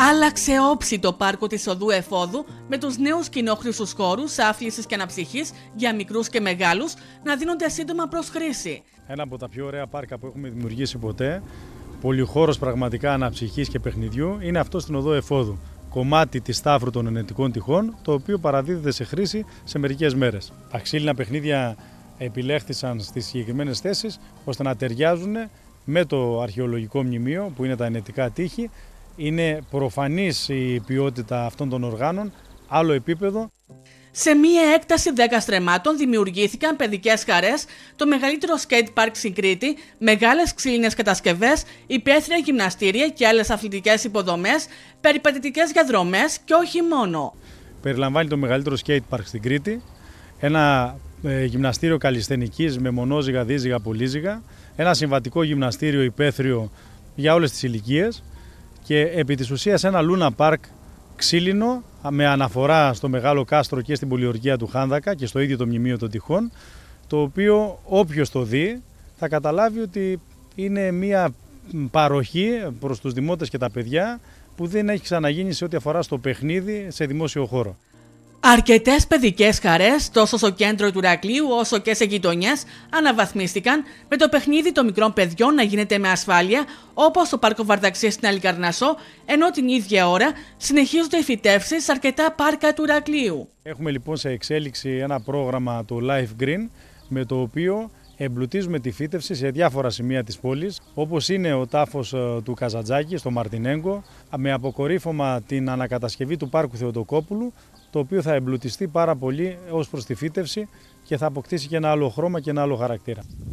Άλλαξε όψη το πάρκο της οδού Εφόδου με τους νέους κοινόχρησους χώρους άφηση και αναψυχής για μικρούς και μεγάλους να δίνονται σύντομα προς χρήση. Ένα από τα πιο ωραία πάρκα που έχουμε δημιουργήσει ποτέ, πολυχώρος πραγματικά αναψυχής και παιχνιδιού, είναι αυτό στην οδό Εφόδου, κομμάτι της σταύρου των ενετικών τυχών, το οποίο παραδίδεται σε χρήση σε μερικές μέρες. Τα ξύλινα παιχνίδια επιλέχθησαν στις συγκεκριμένες θέσεις ώστε να ταιριάζουν με το αρχαιολογικό μνημείο που είναι τα ενετικά τείχη. Είναι προφανής η ποιότητα αυτών των οργάνων, άλλο επίπεδο. Σε μία έκταση 10 στρεμάτων δημιουργήθηκαν παιδικές χαρές, το μεγαλύτερο skate πάρκ στην Κρήτη, μεγάλες ξύλινες κατασκευές, υπαίθρια γυμναστήρια και άλλες αθλητικές υποδομές, περιπατητικές διαδρομές και όχι μόνο. Περιλαμβάνει το μεγαλύτερο skate park στην Κρήτη, ένα ε, γυμναστήριο καλλιστενικής με μονόζυγα, δίζυγα, πολύζυγα, ένα συμβατικό γυμναστήριο υπαίθριο για όλες τις ηλικίες και επί της ουσίας ένα Λούνα Πάρκ ξύλινο με αναφορά στο Μεγάλο Κάστρο και στην πολιορκία του Χάνδακα και στο ίδιο το Μνημείο των Τυχών το οποίο όποιος το δει θα καταλάβει ότι είναι μια παροχή προς τους δημότες και τα παιδιά που δεν έχει ξαναγίνει σε ό,τι αφορά στο παιχνίδι σε δημόσιο χώρο. Αρκετές παιδικές χαρές, τόσο στο κέντρο του Ρακλείου όσο και σε γειτονιές, αναβαθμίστηκαν με το παιχνίδι των μικρών παιδιών να γίνεται με ασφάλεια, όπως στο πάρκο Βαρδαξίας στην Αλικαρνασό, ενώ την ίδια ώρα συνεχίζονται οι φυτεύσεις σε αρκετά πάρκα του Ρακλείου. Έχουμε λοιπόν σε εξέλιξη ένα πρόγραμμα το Life Green, με το οποίο εμπλουτίζουμε τη φύτευση σε διάφορα σημεία της πόλης, όπως είναι ο τάφος ε, του Καζαντζάκη στο Μαρτινέγκο, με αποκορύφωμα την ανακατασκευή του πάρκου Θεοτοκόπουλου, το οποίο θα εμπλουτιστεί πάρα πολύ ως προς τη φύτευση και θα αποκτήσει και ένα άλλο χρώμα και ένα άλλο χαρακτήρα.